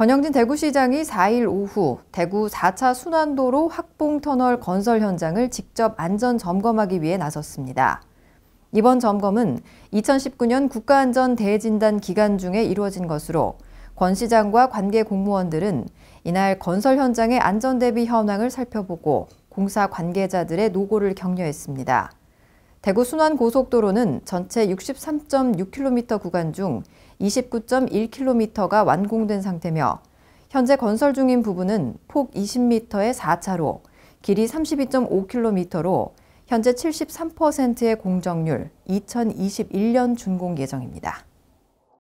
권영진 대구시장이 4일 오후 대구 4차 순환도로 학봉터널 건설 현장을 직접 안전 점검하기 위해 나섰습니다. 이번 점검은 2019년 국가안전대진단 기간 중에 이루어진 것으로 권 시장과 관계 공무원들은 이날 건설 현장의 안전 대비 현황을 살펴보고 공사 관계자들의 노고를 격려했습니다. 대구 순환 고속도로는 전체 63.6km 구간 중 29.1km가 완공된 상태며 현재 건설 중인 부분은 폭 20m의 4차로, 길이 32.5km로 현재 73%의 공정률 2021년 준공 예정입니다.